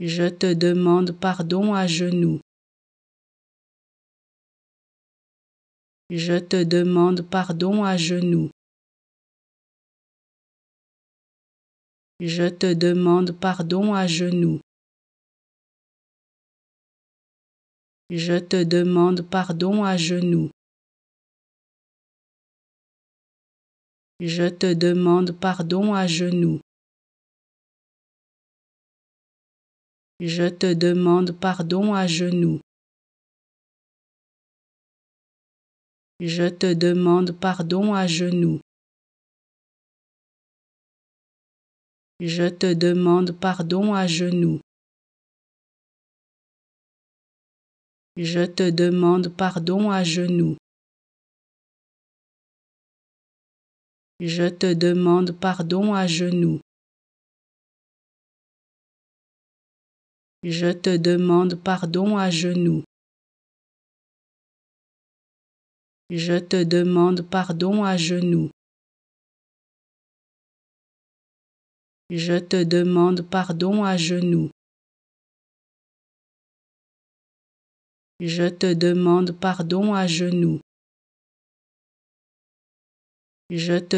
je te demande pardon à genoux. Je te demande pardon à genoux. Je te demande pardon à genoux. Je te demande pardon à genoux. Je te demande pardon à genoux. je te demande pardon à genoux. Je te demande pardon à genoux. Je te demande pardon à genoux. Je te demande pardon à genoux. Je te demande pardon à genoux. je te demande pardon à genoux. Je te demande pardon à genoux. Je te demande pardon à genoux. Je te demande pardon à genoux. Je te